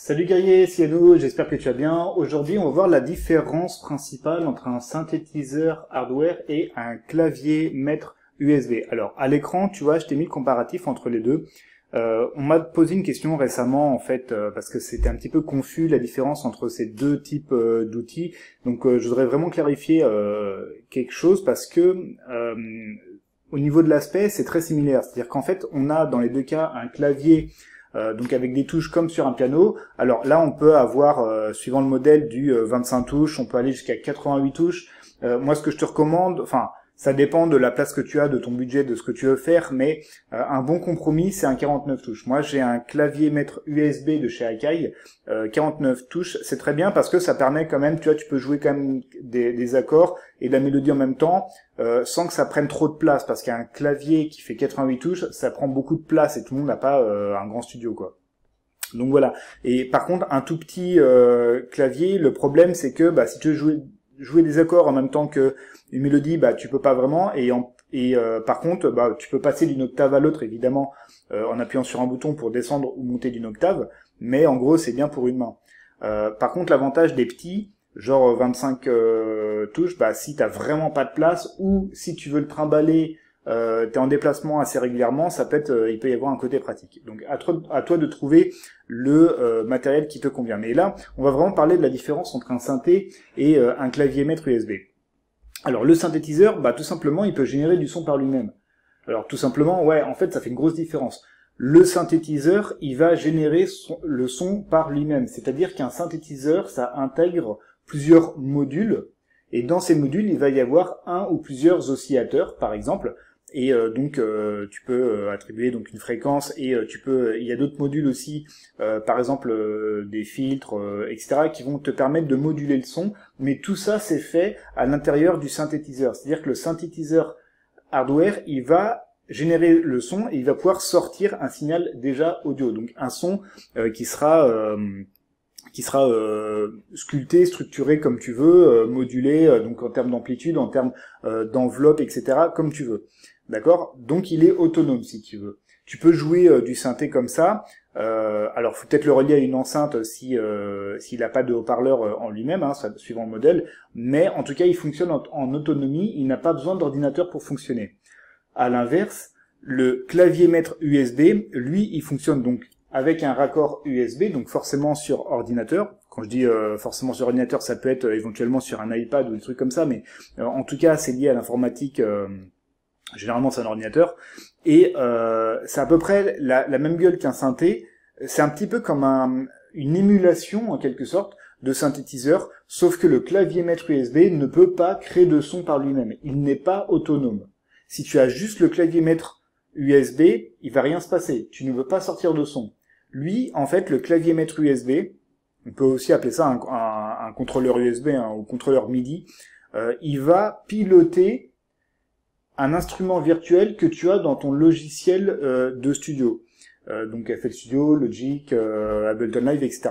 Salut guerrier, c'est nous, j'espère que tu vas bien. Aujourd'hui, on va voir la différence principale entre un synthétiseur hardware et un clavier maître USB. Alors, à l'écran, tu vois, je t'ai mis le comparatif entre les deux. Euh, on m'a posé une question récemment en fait euh, parce que c'était un petit peu confus la différence entre ces deux types euh, d'outils. Donc je voudrais vraiment clarifier quelque chose parce que au niveau de l'aspect c'est très similaire. C'est-à-dire qu'en fait on a dans les deux cas un clavier euh, donc avec des touches comme sur un piano. Alors là, on peut avoir, euh, suivant le modèle du 25 euh, touches, on peut aller jusqu'à 88 touches. moi, ce que je te recommande, enfin, ça dépend de la place que tu as, de ton budget, de ce que tu veux faire, mais euh, un bon compromis, c'est un 49 touches. Moi, j'ai un clavier maître USB de chez Akai, 49 euh, touches, c'est très bien parce que ça permet quand même, tu vois, tu peux jouer quand même des, accords et de la mélodie en même temps, euh, sans que ça prenne trop de place, parce qu'un clavier qui fait 88 touches, ça prend beaucoup de place et tout le monde n'a pas un grand studio, quoi. Donc voilà. Et par contre, un tout petit clavier, le problème c'est que bah, si tu veux jouer jouer des accords en même temps que une mélodie, bah tu peux pas vraiment. Et, euh, par contre, bah tu peux passer d'une octave à l'autre évidemment euh, en appuyant sur un bouton pour descendre ou monter d'une octave, mais en gros c'est bien pour une main. Euh, par contre, l'avantage des petits, genre 25 touches, bah si t'as vraiment pas de place ou si tu veux le trimballer euh, tu es en déplacement assez régulièrement, ça peut être, euh, il peut y avoir un côté pratique. Donc à toi, de trouver le euh, matériel qui te convient. Mais là, on va vraiment parler de la différence entre un synthé et euh, un clavier maître USB. Alors le synthétiseur, bah, tout simplement, il peut générer du son par lui-même. Alors tout simplement, ouais, en fait, ça fait une grosse différence. Le synthétiseur, il va générer le son par lui-même. C'est-à-dire qu'un synthétiseur, ça intègre plusieurs modules. Et dans ces modules, il va y avoir un ou plusieurs oscillateurs, par exemple, et euh, donc euh, tu peux euh, attribuer donc une fréquence et tu peux il y a d'autres modules aussi par exemple des filtres etc qui vont te permettre de moduler le son mais tout ça c'est fait à l'intérieur du synthétiseur c'est-à-dire que le synthétiseur hardware il va générer le son et il va pouvoir sortir un signal déjà audio donc un son qui sera qui sera sculpté, structuré comme tu veux, modulé donc en termes d'amplitude, en termes d'enveloppe, etc. comme tu veux. D'accord Donc il est autonome si tu veux. Tu peux jouer euh, du synthé comme ça. Euh, alors faut peut-être le relier à une enceinte euh, si euh, s'il n'a pas de haut-parleur en lui-même, hein, suivant le modèle. Mais en tout cas, il fonctionne en, autonomie. Il n'a pas besoin d'ordinateur pour fonctionner. À l'inverse, le clavier maître USB, lui, il fonctionne donc avec un raccord USB, donc forcément sur ordinateur. Quand je dis forcément sur ordinateur, ça peut être éventuellement sur un iPad ou des trucs comme ça, mais en tout cas, c'est lié à l'informatique. Généralement, c'est un ordinateur. Et euh, c'est à peu près la, même gueule qu'un synthé. C'est un petit peu comme une émulation, en quelque sorte, de synthétiseur, sauf que le clavier mètre USB ne peut pas créer de son par lui-même. Il n'est pas autonome. Si tu as juste le clavier mètre USB, il va rien se passer. Tu ne veux pas sortir de son. Lui, en fait, le clavier mètre USB, on peut aussi appeler ça un, contrôleur USB hein, ou contrôleur MIDI, euh, il va piloter un instrument virtuel que tu as dans ton logiciel euh, de studio. Euh, donc FL Studio, Logic, euh, Ableton Live, etc.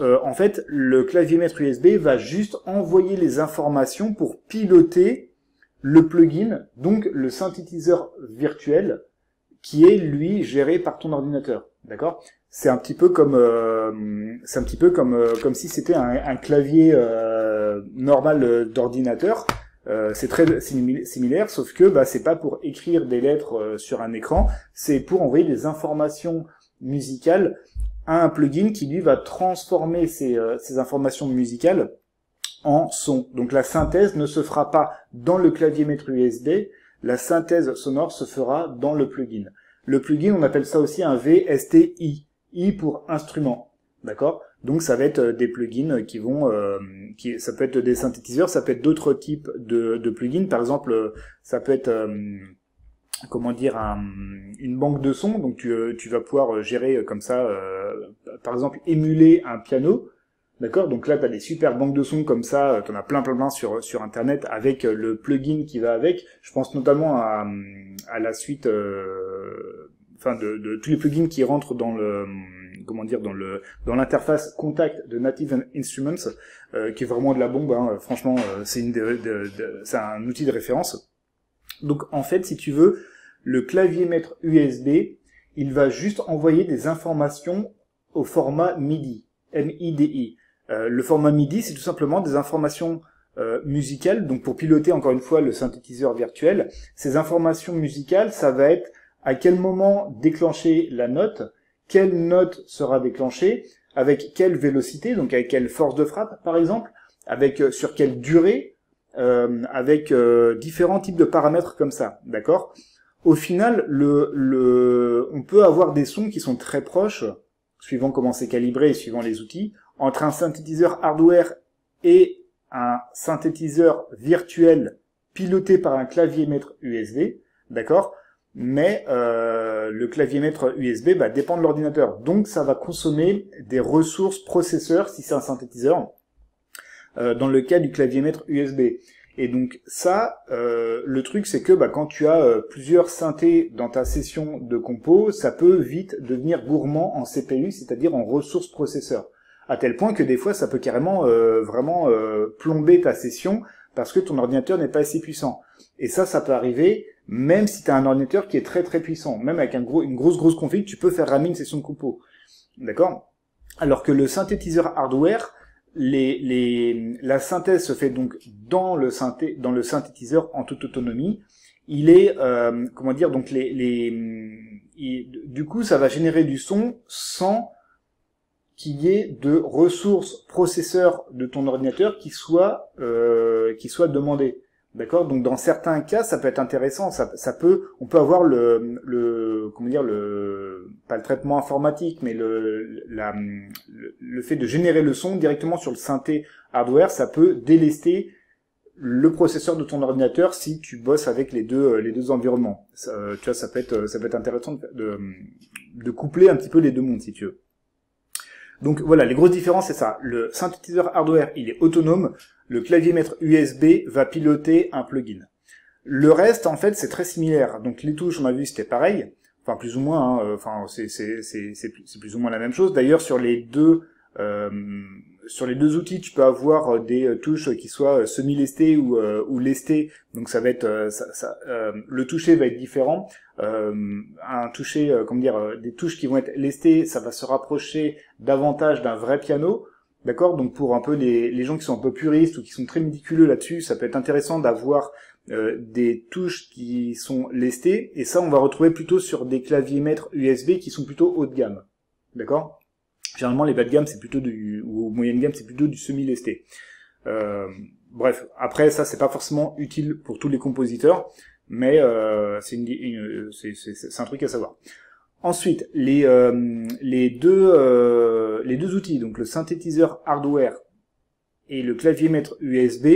Euh, en fait, le clavier-maître USB va juste envoyer les informations pour piloter le plugin, donc le synthétiseur virtuel, qui est lui géré par ton ordinateur. D'accord C'est un petit peu comme c'est un petit peu comme comme si c'était un, un, clavier normal d'ordinateur euh, c'est très similaire, sauf que bah, c'est pas pour écrire des lettres euh, sur un écran, c'est pour envoyer des informations musicales à un plugin qui lui va transformer ces, euh, informations musicales en son. Donc la synthèse ne se fera pas dans le clavier maître USB, la synthèse sonore se fera dans le plugin. Le plugin, on appelle ça aussi un VSTI, I pour instrument, d'accord donc ça va être euh, des plugins euh, qui vont, euh, qui, ça peut être des synthétiseurs, ça peut être d'autres types de, plugins. Par exemple, ça peut être comment dire une banque de sons. Donc tu, vas pouvoir gérer comme ça, par exemple, émuler un piano. D'accord Donc là, tu as des super banques de sons comme ça, tu en as plein plein plein sur, sur Internet avec le plugin qui va avec. Je pense notamment à, la suite enfin de, tous les plugins qui rentrent dans le euh, comment dire dans le dans l'interface contact de Native Instruments, euh, qui est vraiment de la bombe. Hein. Franchement, euh, c'est une c'est un outil de référence. Donc en fait, si tu veux, le clavier maître USB, il va juste envoyer des informations au format MIDI, m le format MIDI, c'est tout simplement des informations musicales. Donc pour piloter encore une fois le synthétiseur virtuel, ces informations musicales, ça va être à quel moment déclencher la note, quelle note sera déclenchée, avec quelle vélocité, donc avec quelle force de frappe par exemple, avec euh, sur quelle durée, euh, avec euh, différents types de paramètres comme ça, d'accord Au final, le, on peut avoir des sons qui sont très proches, suivant comment c'est calibré et suivant les outils, entre un synthétiseur hardware et un synthétiseur virtuel piloté par un clavier maître USB, d'accord mais euh, le clavier mètre USB bah, dépend de l'ordinateur. Donc ça va consommer des ressources processeurs si c'est un synthétiseur, euh, dans le cas du clavier mètre USB. Et donc ça, euh, le truc c'est que bah, quand tu as plusieurs synthés dans ta session de compo, ça peut vite devenir gourmand en CPU, c'est-à-dire en ressources processeurs. À tel point que des fois ça peut carrément vraiment plomber ta session parce que ton ordinateur n'est pas assez puissant. Et ça, ça peut arriver même si tu as un ordinateur qui est très très puissant. Même avec un gros, une grosse grosse config, tu peux faire ramer une session de compo. D'accord Alors que le synthétiseur hardware, les, la synthèse se fait donc dans le, synthé, dans le synthétiseur en toute autonomie. Il est, euh, comment dire, donc les, les du coup, ça va générer du son sans qu'il y ait de ressources processeurs de ton ordinateur qui soient, euh, qui soient demandées. D'accord. Donc dans certains cas, ça peut être intéressant. Ça, peut, on peut avoir le, le, comment dire, le, pas le traitement informatique, mais le, le, fait de générer le son directement sur le synthé hardware, ça peut délester le processeur de ton ordinateur si tu bosses avec les deux, les deux environnements. Ça, euh, tu vois, ça peut être, ça peut être intéressant de, de coupler un petit peu les deux mondes si tu veux. Donc voilà, les grosses différences, c'est ça. Le synthétiseur hardware, il est autonome. Le clavier maître USB va piloter un plugin. Le reste, en fait, c'est très similaire. Donc les touches, on a vu, c'était pareil. Enfin, plus ou moins. Hein. Enfin, c'est plus ou moins la même chose. D'ailleurs, sur les deux euh, sur les deux outils, tu peux avoir euh, des euh, touches qui soient euh, semi-lestées ou, lestées. Donc ça va être le toucher va être différent. un toucher, comment dire, des touches qui vont être lestées, ça va se rapprocher davantage d'un vrai piano. D'accord Donc pour un peu les, gens qui sont un peu puristes ou qui sont très médiculeux là-dessus, ça peut être intéressant d'avoir des touches qui sont lestées. Et ça, on va retrouver plutôt sur des claviers mètres USB qui sont plutôt haut de gamme. D'accord Généralement, les bas de gamme, c'est plutôt du, ou moyenne gamme, c'est plutôt du semi-lesté. Euh, bref, après, ça, c'est pas forcément utile pour tous les compositeurs, mais euh, c'est un truc à savoir. Ensuite, les, euh, les, deux, les deux outils, donc le synthétiseur hardware et le clavier maître USB,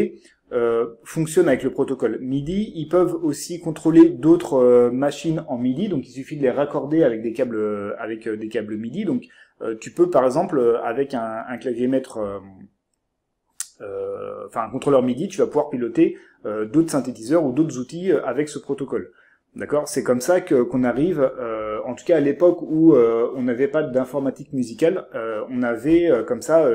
euh, fonctionnent avec le protocole MIDI. Ils peuvent aussi contrôler d'autres euh, machines en MIDI, donc il suffit de les raccorder avec des câbles euh, avec des câbles MIDI. Donc tu peux par exemple avec un, un clavier maître, enfin un contrôleur MIDI, tu vas pouvoir piloter d'autres synthétiseurs ou d'autres outils avec ce protocole. D'accord, c'est comme ça que qu'on arrive, en tout cas à l'époque où on n'avait pas d'informatique musicale, on avait comme ça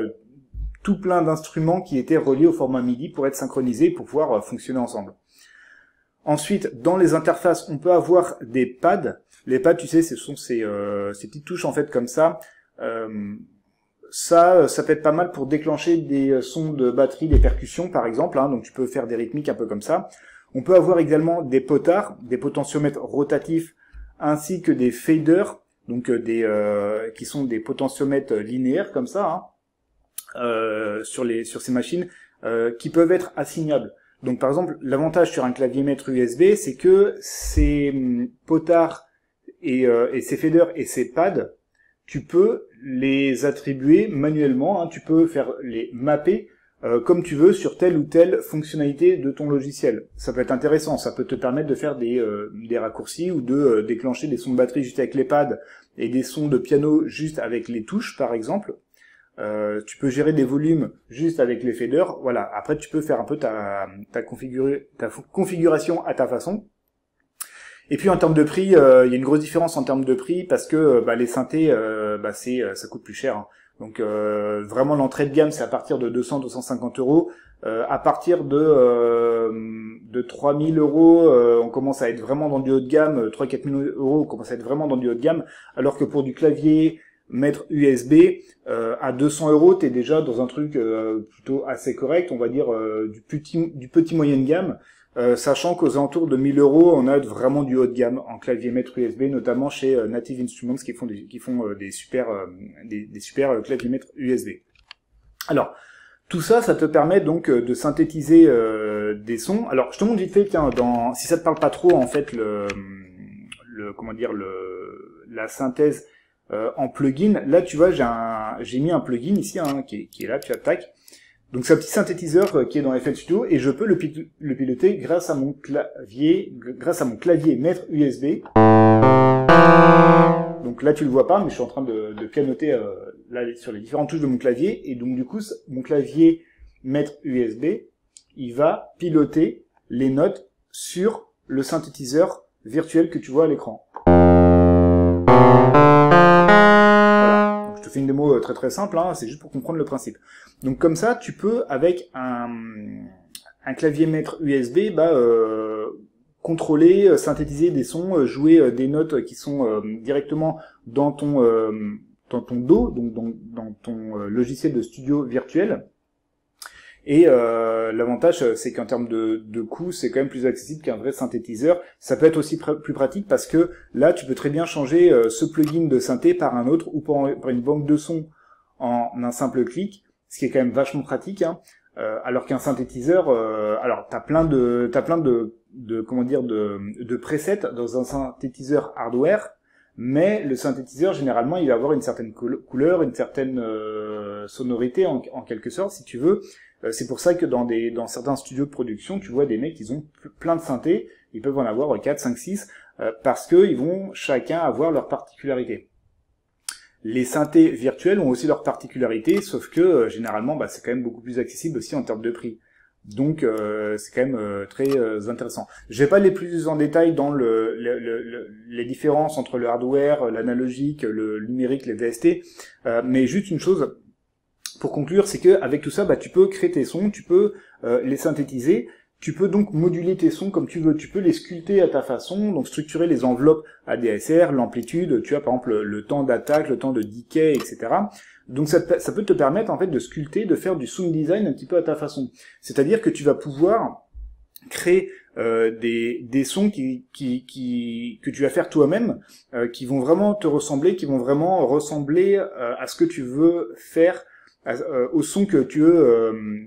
tout plein d'instruments qui étaient reliés au format MIDI pour être synchronisés pour pouvoir euh, fonctionner ensemble. Ensuite, dans les interfaces, on peut avoir des pads. Les pads, tu sais, ce sont ces, euh, petites touches en fait comme ça. Euh, ça, ça peut être pas mal pour déclencher des sons de batterie, des percussions par exemple. Hein. donc tu peux faire des rythmiques un peu comme ça. On peut avoir également des potards, des potentiomètres rotatifs, ainsi que des faders, donc des qui sont des potentiomètres linéaires comme ça. Hein. Euh, sur, les, sur ces machines euh, qui peuvent être assignables. Donc par exemple, l'avantage sur un clavier maître USB, c'est que ces hum, potards euh, et, ces faders et ces pads, tu peux les attribuer manuellement, hein. tu peux faire les mapper comme tu veux sur telle ou telle fonctionnalité de ton logiciel. Ça peut être intéressant, ça peut te permettre de faire des, des raccourcis ou de déclencher des sons de batterie juste avec les pads et des sons de piano juste avec les touches par exemple. Euh, tu peux gérer des volumes juste avec les faders. Voilà. Après, tu peux faire un peu ta, configuration à ta façon. Et puis en termes de prix, euh, il y a une grosse différence en termes de prix parce que euh, bah, les synthés, bah, c'est ça coûte plus cher. Hein. Donc vraiment l'entrée de gamme, c'est à partir de 200-250 euros. à partir de de 3000 euros, on commence à être vraiment dans du haut de gamme. 3 4000 euros, on commence à être vraiment dans du haut de gamme. Alors que pour du clavier, mètre USB euh, à 200 euros, t'es déjà dans un truc euh, plutôt assez correct, on va dire euh, du petit du petit moyen de gamme, sachant qu'aux alentours de 1000 euros, on a vraiment du haut de gamme en clavier mètre USB, notamment chez Native Instruments qui font des, qui font des super des, des, super claviers USB. Alors tout ça, ça te permet donc de synthétiser des sons. Alors je te montre vite fait, tiens, dans si ça te parle pas trop en fait le, le comment dire le la synthèse euh, en plugin. Là, tu vois, j'ai mis un plugin ici, hein, qui, est, là, tu attaques. Donc c'est un petit synthétiseur euh, qui est dans FL Studio et je peux le, piloter grâce à mon clavier, grâce à mon clavier maître USB. Donc là tu le vois pas, mais je suis en train de, de pianoter euh, sur les différentes touches de mon clavier et donc du coup mon clavier maître USB, il va piloter les notes sur le synthétiseur virtuel que tu vois à l'écran. c'est une démo euh, très très simple, hein, c'est juste pour comprendre le principe. Donc comme ça, tu peux avec un, clavier maître USB, bah, euh, contrôler, euh, synthétiser des sons, jouer des notes qui sont directement dans ton dans ton dos, donc dans ton logiciel de studio virtuel. Et euh, l'avantage, euh, c'est qu'en termes de, coût, c'est quand même plus accessible qu'un vrai synthétiseur. Ça peut être aussi plus pratique parce que là, tu peux très bien changer euh, ce plugin de synthé par un autre ou par, une banque de sons en un simple clic, ce qui est quand même vachement pratique. Hein. alors qu'un synthétiseur, alors t'as plein de t'as plein de, comment dire de, de presets dans un synthétiseur hardware, mais le synthétiseur généralement il va avoir une certaine couleur, une certaine sonorité en quelque sorte si tu veux, euh, c'est pour ça que dans, des, dans certains studios de production, tu vois des mecs, ils ont plein de synthés, ils peuvent en avoir 4, 5, 6, parce qu'ils vont chacun avoir leur particularité. Les synthés virtuels ont aussi leur particularité, sauf que euh, généralement, bah, c'est quand même beaucoup plus accessible aussi en termes de prix. Donc euh, c'est quand même très intéressant. Je vais pas aller plus en détail dans le, les différences entre le hardware, l'analogique, le numérique, les VST, mais juste une chose pour conclure, c'est que avec tout ça, bah, tu peux créer tes sons, tu peux euh, les synthétiser, tu peux donc moduler tes sons comme tu veux, tu peux les sculpter à ta façon, donc structurer les enveloppes ADSR, l'amplitude, tu as par exemple le temps d'attaque, le temps de decay, etc. Donc ça, peut te permettre en fait de sculpter, de faire du sound design un petit peu à ta façon. C'est-à-dire que tu vas pouvoir créer euh, des, sons qui, que tu vas faire toi-même, euh, qui vont vraiment te ressembler, qui vont vraiment ressembler à ce que tu veux faire euh, au son que tu veux euh,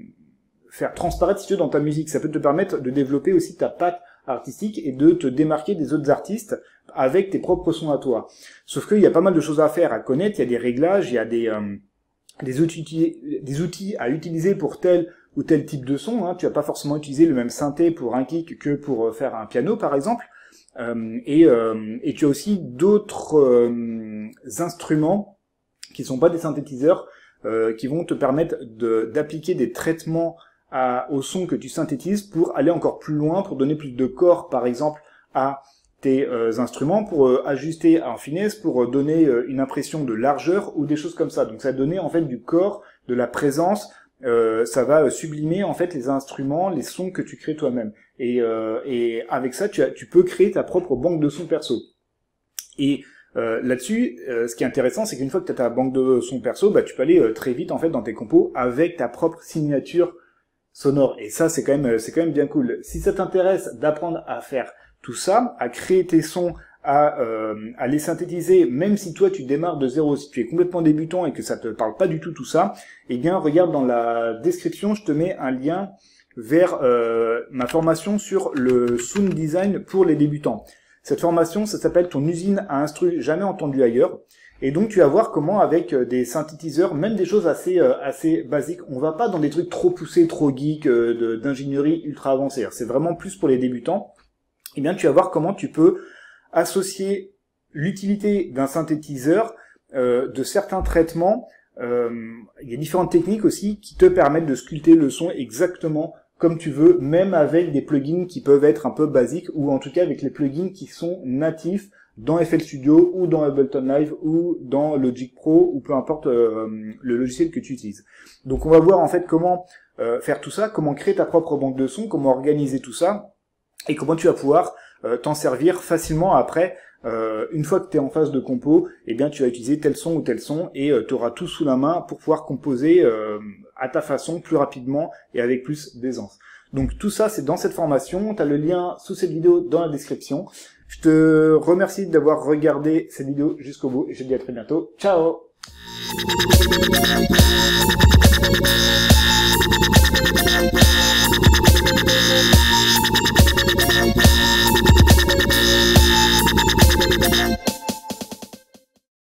faire transparaître si tu veux dans ta musique. Ça peut te permettre de développer aussi ta patte artistique et de te démarquer des autres artistes avec tes propres sons à toi. Sauf qu'il y a pas mal de choses à faire, à connaître, il y a des réglages, il y a des, euh, des, outils, à utiliser pour tel ou tel type de son. Hein. Tu vas pas forcément utiliser le même synthé pour un kick que pour faire un piano par exemple. et, et, tu as aussi d'autres instruments qui sont pas des synthétiseurs euh, qui vont te permettre d'appliquer des traitements aux sons que tu synthétises pour aller encore plus loin, pour donner plus de corps, par exemple, à tes euh, instruments, pour euh, ajuster en finesse, pour donner une impression de largeur ou des choses comme ça. Donc ça donnait en fait du corps, de la présence, ça va sublimer en fait les instruments, les sons que tu crées toi-même. Et, et, avec ça, tu, tu, peux créer ta propre banque de sons perso. Et euh, là-dessus, euh, ce qui est intéressant, c'est qu'une fois que tu as ta banque de son perso, bah, tu peux aller euh, très vite en fait dans tes compos avec ta propre signature sonore. Et ça, c'est quand même, c'est quand même bien cool. Si ça t'intéresse d'apprendre à faire tout ça, à créer tes sons, à, à les synthétiser, même si toi tu démarres de zéro, si tu es complètement débutant et que ça te parle pas du tout tout ça, eh bien regarde dans la description, je te mets un lien vers ma formation sur le sound design pour les débutants. Cette formation, ça s'appelle ton usine à instru jamais entendu ailleurs. Et donc tu vas voir comment avec euh, des synthétiseurs, même des choses assez euh, assez basiques, on va pas dans des trucs trop poussés, trop geeks, euh, d'ingénierie ultra avancée. C'est vraiment plus pour les débutants. Et eh bien tu vas voir comment tu peux associer l'utilité d'un synthétiseur, de certains traitements. il y a différentes techniques aussi qui te permettent de sculpter le son exactement comme tu veux, même avec des plugins qui peuvent être un peu basiques, ou en tout cas avec les plugins qui sont natifs dans FL Studio ou dans Ableton Live ou dans Logic Pro ou peu importe euh, le logiciel que tu utilises. Donc on va voir en fait comment euh, faire tout ça, comment créer ta propre banque de sons, comment organiser tout ça et comment tu vas pouvoir euh, t'en servir facilement après. une fois que tu es en phase de compo, eh bien tu vas utiliser tel son ou tel son et tu auras tout sous la main pour pouvoir composer à ta façon, plus rapidement et avec plus d'aisance. Donc tout ça, c'est dans cette formation. Tu as le lien sous cette vidéo dans la description. Je te remercie d'avoir regardé cette vidéo jusqu'au bout et je te dis à très bientôt. Ciao